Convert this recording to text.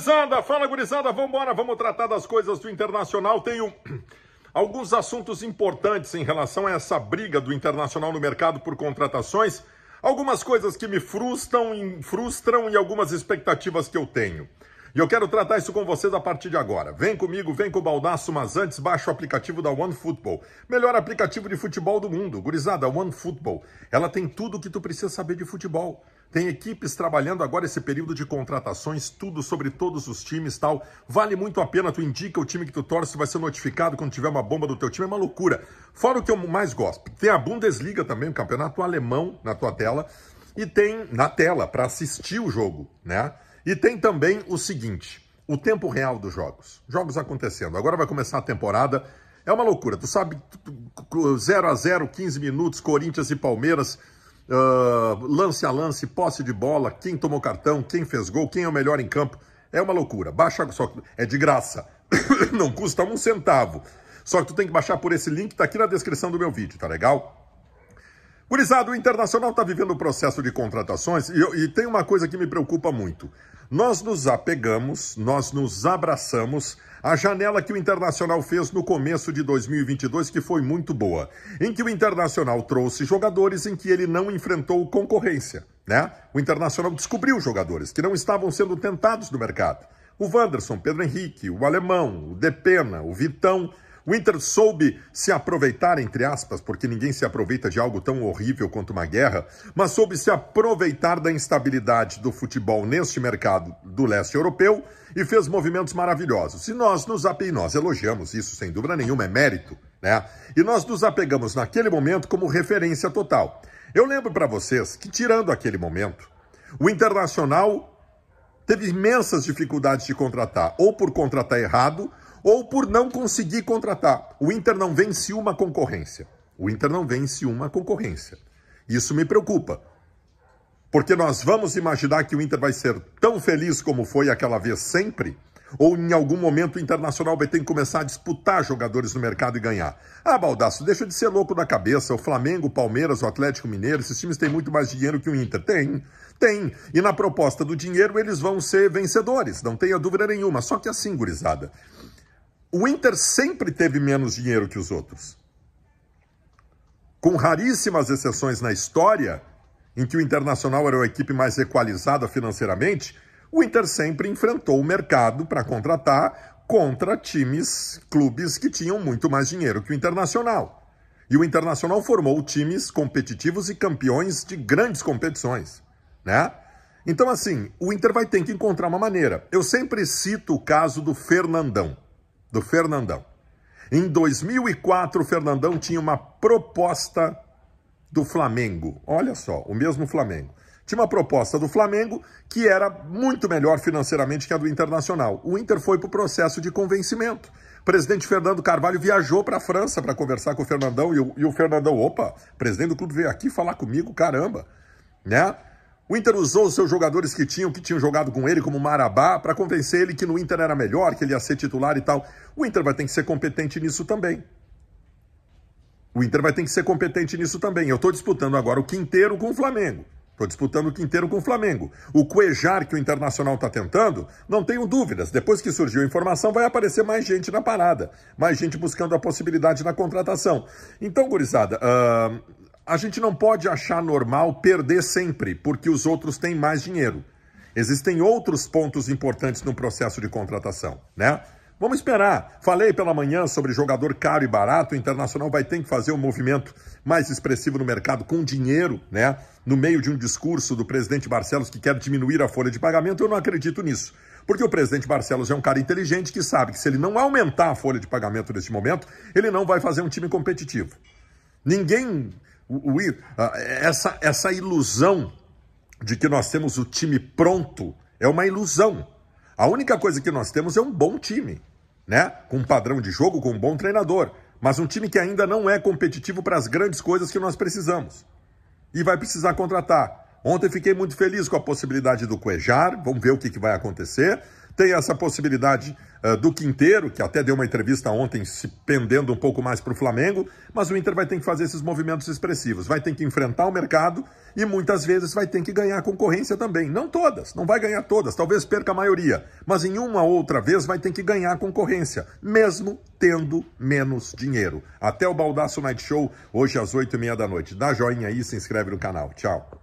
gurizada, fala gurizada, vambora, vamos tratar das coisas do Internacional. Tenho alguns assuntos importantes em relação a essa briga do Internacional no mercado por contratações. Algumas coisas que me frustram, frustram e algumas expectativas que eu tenho. E eu quero tratar isso com vocês a partir de agora. Vem comigo, vem com o Baldaço, mas antes baixa o aplicativo da OneFootball. Melhor aplicativo de futebol do mundo. Gurizada, OneFootball. Ela tem tudo o que tu precisa saber de futebol. Tem equipes trabalhando agora esse período de contratações, tudo sobre todos os times tal. Vale muito a pena, tu indica o time que tu torce, vai ser notificado quando tiver uma bomba do teu time, é uma loucura. Fora o que eu mais gosto, tem a Bundesliga também, o campeonato alemão na tua tela, e tem na tela para assistir o jogo, né? E tem também o seguinte, o tempo real dos jogos. Jogos acontecendo. Agora vai começar a temporada. É uma loucura. Tu sabe, 0 a 0, 15 minutos, Corinthians e Palmeiras uh, lance a lance, posse de bola, quem tomou cartão, quem fez gol, quem é o melhor em campo. É uma loucura. Baixa só, é de graça. Não custa um centavo. Só que tu tem que baixar por esse link que tá aqui na descrição do meu vídeo, tá legal? Gurizado, o Internacional está vivendo um processo de contratações e, e tem uma coisa que me preocupa muito. Nós nos apegamos, nós nos abraçamos à janela que o Internacional fez no começo de 2022, que foi muito boa, em que o Internacional trouxe jogadores em que ele não enfrentou concorrência, né? O Internacional descobriu jogadores que não estavam sendo tentados no mercado. O Wanderson, Pedro Henrique, o Alemão, o Depena, o Vitão, o Inter soube se aproveitar, entre aspas, porque ninguém se aproveita de algo tão horrível quanto uma guerra, mas soube se aproveitar da instabilidade do futebol neste mercado do leste europeu e fez movimentos maravilhosos. E nós nos apegamos, nós elogiamos isso, sem dúvida nenhuma, é mérito, né? E nós nos apegamos naquele momento como referência total. Eu lembro para vocês que, tirando aquele momento, o Internacional teve imensas dificuldades de contratar, ou por contratar errado, ou por não conseguir contratar. O Inter não vence uma concorrência. O Inter não vence uma concorrência. Isso me preocupa. Porque nós vamos imaginar que o Inter vai ser tão feliz como foi aquela vez sempre? Ou em algum momento o Internacional vai ter que começar a disputar jogadores no mercado e ganhar? Ah, Baldaço, deixa de ser louco da cabeça. O Flamengo, o Palmeiras, o Atlético Mineiro, esses times têm muito mais dinheiro que o Inter. Tem, tem. E na proposta do dinheiro eles vão ser vencedores, não tenha dúvida nenhuma. Só que assim, gurizada, o Inter sempre teve menos dinheiro que os outros. Com raríssimas exceções na história, em que o Internacional era a equipe mais equalizada financeiramente, o Inter sempre enfrentou o mercado para contratar contra times, clubes que tinham muito mais dinheiro que o Internacional. E o Internacional formou times competitivos e campeões de grandes competições, né? Então assim, o Inter vai ter que encontrar uma maneira. Eu sempre cito o caso do Fernandão do Fernandão. Em 2004, o Fernandão tinha uma proposta do Flamengo. Olha só, o mesmo Flamengo. Tinha uma proposta do Flamengo que era muito melhor financeiramente que a do Internacional. O Inter foi para o processo de convencimento. O presidente Fernando Carvalho viajou para a França para conversar com o Fernandão e o, e o Fernandão, opa, presidente do clube veio aqui falar comigo, caramba, né? O Inter usou os seus jogadores que tinham, que tinham jogado com ele, como Marabá, para convencer ele que no Inter era melhor, que ele ia ser titular e tal. O Inter vai ter que ser competente nisso também. O Inter vai ter que ser competente nisso também. Eu estou disputando agora o quinteiro com o Flamengo. Estou disputando o quinteiro com o Flamengo. O Cuejar que o Internacional está tentando, não tenho dúvidas. Depois que surgiu a informação, vai aparecer mais gente na parada. Mais gente buscando a possibilidade na contratação. Então, gurizada, uh, a gente não pode achar normal perder sempre, porque os outros têm mais dinheiro. Existem outros pontos importantes no processo de contratação, né? Vamos esperar. Falei pela manhã sobre jogador caro e barato. O Internacional vai ter que fazer um movimento mais expressivo no mercado com dinheiro, né? No meio de um discurso do presidente Barcelos que quer diminuir a folha de pagamento, eu não acredito nisso. Porque o presidente Barcelos é um cara inteligente que sabe que se ele não aumentar a folha de pagamento neste momento, ele não vai fazer um time competitivo. Ninguém o, o, ah, essa, essa ilusão de que nós temos o time pronto é uma ilusão. A única coisa que nós temos é um bom time, né? Com um padrão de jogo, com um bom treinador, mas um time que ainda não é competitivo para as grandes coisas que nós precisamos. E vai precisar contratar. Ontem fiquei muito feliz com a possibilidade do Cuejar, vamos ver o que, que vai acontecer. Tem essa possibilidade uh, do Quinteiro, que até deu uma entrevista ontem se pendendo um pouco mais para o Flamengo, mas o Inter vai ter que fazer esses movimentos expressivos, vai ter que enfrentar o mercado e muitas vezes vai ter que ganhar concorrência também. Não todas, não vai ganhar todas, talvez perca a maioria, mas em uma outra vez vai ter que ganhar concorrência, mesmo tendo menos dinheiro. Até o Baldaço Night Show, hoje às oito e meia da noite. Dá joinha aí e se inscreve no canal. Tchau.